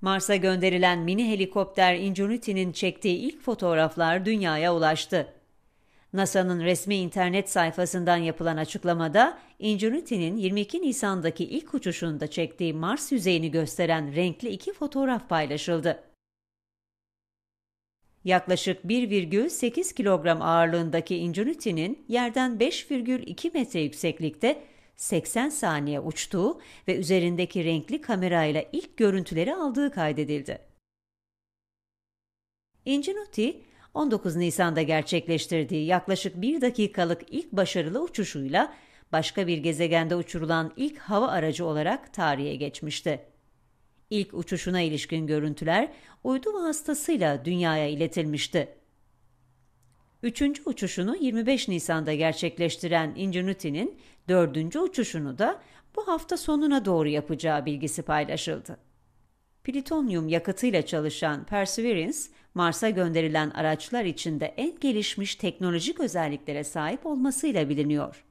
Mars'a gönderilen mini helikopter Ingenuity'nin çektiği ilk fotoğraflar dünyaya ulaştı. NASA'nın resmi internet sayfasından yapılan açıklamada Ingenuity'nin 22 Nisan'daki ilk uçuşunda çektiği Mars yüzeyini gösteren renkli iki fotoğraf paylaşıldı. Yaklaşık 1,8 kilogram ağırlığındaki Ingenuity'nin yerden 5,2 metre yükseklikte 80 saniye uçtuğu ve üzerindeki renkli kamerayla ilk görüntüleri aldığı kaydedildi. Ingenuity, 19 Nisan'da gerçekleştirdiği yaklaşık bir dakikalık ilk başarılı uçuşuyla başka bir gezegende uçurulan ilk hava aracı olarak tarihe geçmişti. İlk uçuşuna ilişkin görüntüler uydu vasıtasıyla dünyaya iletilmişti. Üçüncü uçuşunu 25 Nisan'da gerçekleştiren Ingenuity'nin dördüncü uçuşunu da bu hafta sonuna doğru yapacağı bilgisi paylaşıldı. Plütonyum yakıtıyla çalışan Perseverance, Mars'a gönderilen araçlar içinde en gelişmiş teknolojik özelliklere sahip olmasıyla biliniyor.